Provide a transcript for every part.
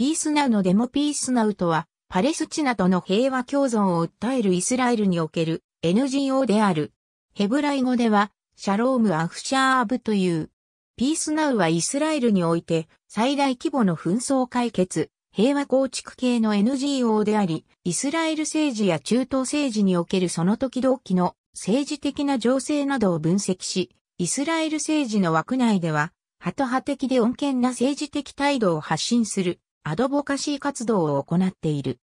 ピースナウのデモピースナウとは、パレスチナとの平和共存を訴えるイスラエルにおける NGO である。ヘブライ語では、シャローム・アフシャーブという。ピースナウはイスラエルにおいて最大規模の紛争解決、平和構築系の NGO であり、イスラエル政治や中東政治におけるその時々の政治的な情勢などを分析し、イスラエル政治の枠内では、ハト派的で穏健な政治的態度を発信するアドボカシー活動を行っている。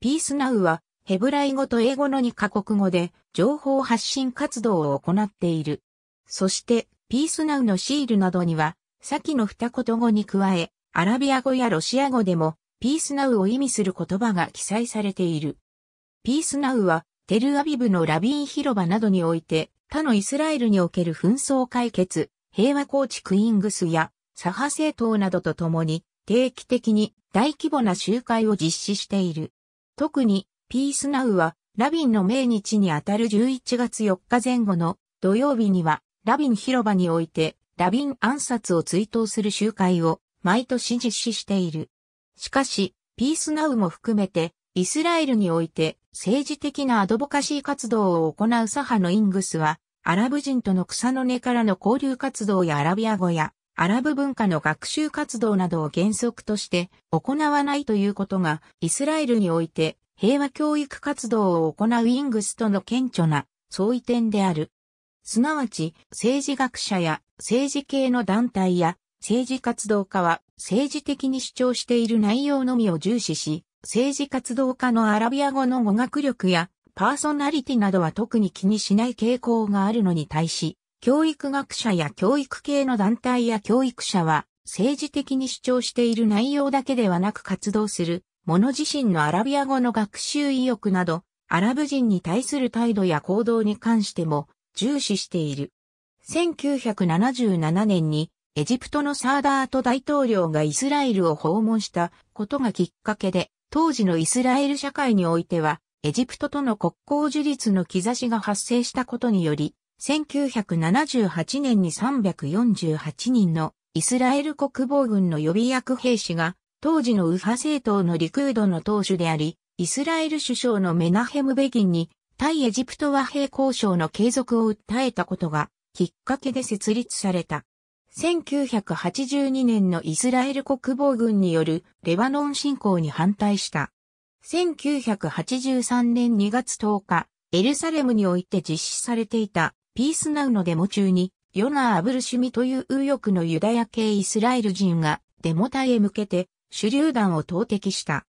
ピースナウは、ヘブライ語と英語の2カ国語で、情報発信活動を行っている。そして、ピースナウのシールなどには、先の二言語に加え、アラビア語やロシア語でも、ピースナウを意味する言葉が記載されている。ピースナウは、テルアビブのラビーン広場などにおいて、他のイスラエルにおける紛争解決、平和構築イングスや、左派政党などと共に、定期的に大規模な集会を実施している。特に、ピースナウは、ラビンの命日にあたる11月4日前後の土曜日には、ラビン広場において、ラビン暗殺を追悼する集会を毎年実施している。しかし、ピースナウも含めて、イスラエルにおいて政治的なアドボカシー活動を行う左派のイングスは、アラブ人との草の根からの交流活動やアラビア語やアラブ文化の学習活動などを原則として行わないということが、イスラエルにおいて平和教育活動を行うイングスとの顕著な相違点である。すなわち、政治学者や政治系の団体や政治活動家は政治的に主張している内容のみを重視し、政治活動家のアラビア語の語学力やパーソナリティなどは特に気にしない傾向があるのに対し、教育学者や教育系の団体や教育者は、政治的に主張している内容だけではなく活動する、者自身のアラビア語の学習意欲など、アラブ人に対する態度や行動に関しても重視している。1977年にエジプトのサーダート大統領がイスラエルを訪問したことがきっかけで、当時のイスラエル社会においては、エジプトとの国交樹立の兆しが発生したことにより、1978年に348人のイスラエル国防軍の予備役兵士が、当時の右派政党のリクードの党首であり、イスラエル首相のメナヘム・ベギンに、対エジプト和平交渉の継続を訴えたことが、きっかけで設立された。1982年のイスラエル国防軍によるレバノン侵攻に反対した。1983年2月10日、エルサレムにおいて実施されていたピースナウのデモ中に、ヨナ・アブルシュミという右翼のユダヤ系イスラエル人がデモ隊へ向けて手榴弾を投擲した。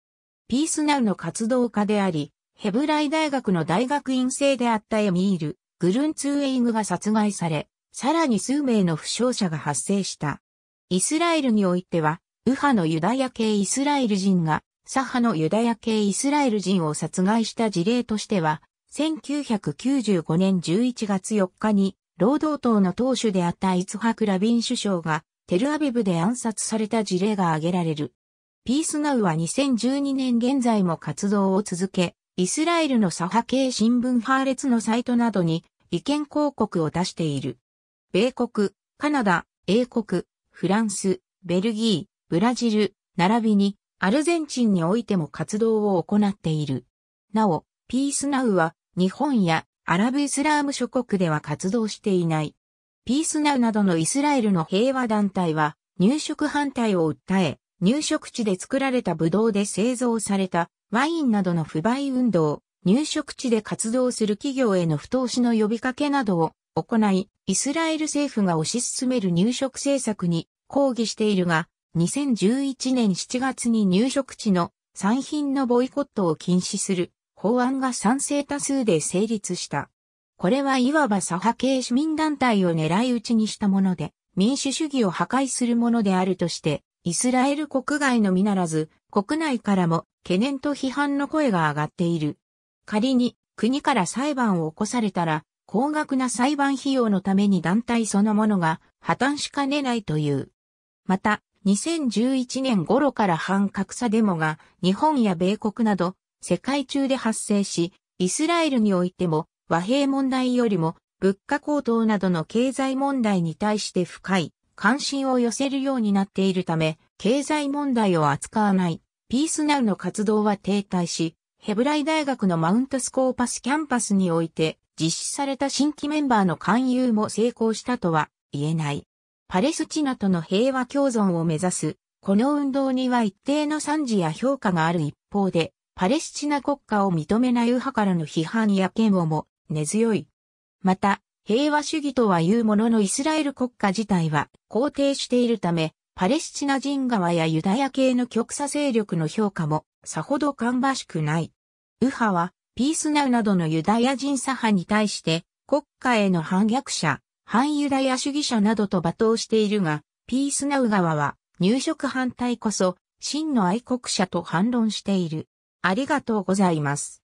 ピースナウの活動家であり、ヘブライ大学の大学院生であったエミール、グルンツーエイグが殺害され、さらに数名の負傷者が発生した。イスラエルにおいては、右派のユダヤ系イスラエル人が、左派のユダヤ系イスラエル人を殺害した事例としては、1995年11月4日に、労働党の党首であったイツハク・ラビン首相が、テルアビブで暗殺された事例が挙げられる。ピースナウは2012年現在も活動を続け、イスラエルの左派系新聞ハーレツのサイトなどに意見広告を出している。米国、カナダ、英国、フランス、ベルギー、ブラジル、並びにアルゼンチンにおいても活動を行っている。なお、ピースナウは日本やアラブイスラーム諸国では活動していない。ピースナウなどのイスラエルの平和団体は入植反対を訴え、入植地で作られたブドウで製造されたワインなどの不買運動、入植地で活動する企業への不投資の呼びかけなどを行い、イスラエル政府が推し進める入植政策に抗議しているが、2011年7月に入植地の産品のボイコットを禁止する法案が賛成多数で成立した。これはいわば左派系市民団体を狙い撃ちにしたもので、民主主義を破壊するものであるとして、イスラエル国外のみならず、国内からも懸念と批判の声が上がっている。仮に国から裁判を起こされたら、高額な裁判費用のために団体そのものが破綻しかねないという。また、2011年頃から反格差デモが日本や米国など世界中で発生し、イスラエルにおいても和平問題よりも物価高騰などの経済問題に対して深い関心を寄せるようになっているため、経済問題を扱わないピースナウの活動は停滞し、ヘブライ大学のマウントスコーパスキャンパスにおいて実施された新規メンバーの勧誘も成功したとは言えない。パレスチナとの平和共存を目指す、この運動には一定の賛辞や評価がある一方で、パレスチナ国家を認めない右派からの批判や嫌悪も根強い。また、平和主義とは言うもののイスラエル国家自体は肯定しているため、パレスチナ人側やユダヤ系の極左勢力の評価もさほど芳しくない。右派は、ピースナウなどのユダヤ人左派に対して、国家への反逆者、反ユダヤ主義者などと罵倒しているが、ピースナウ側は、入植反対こそ、真の愛国者と反論している。ありがとうございます。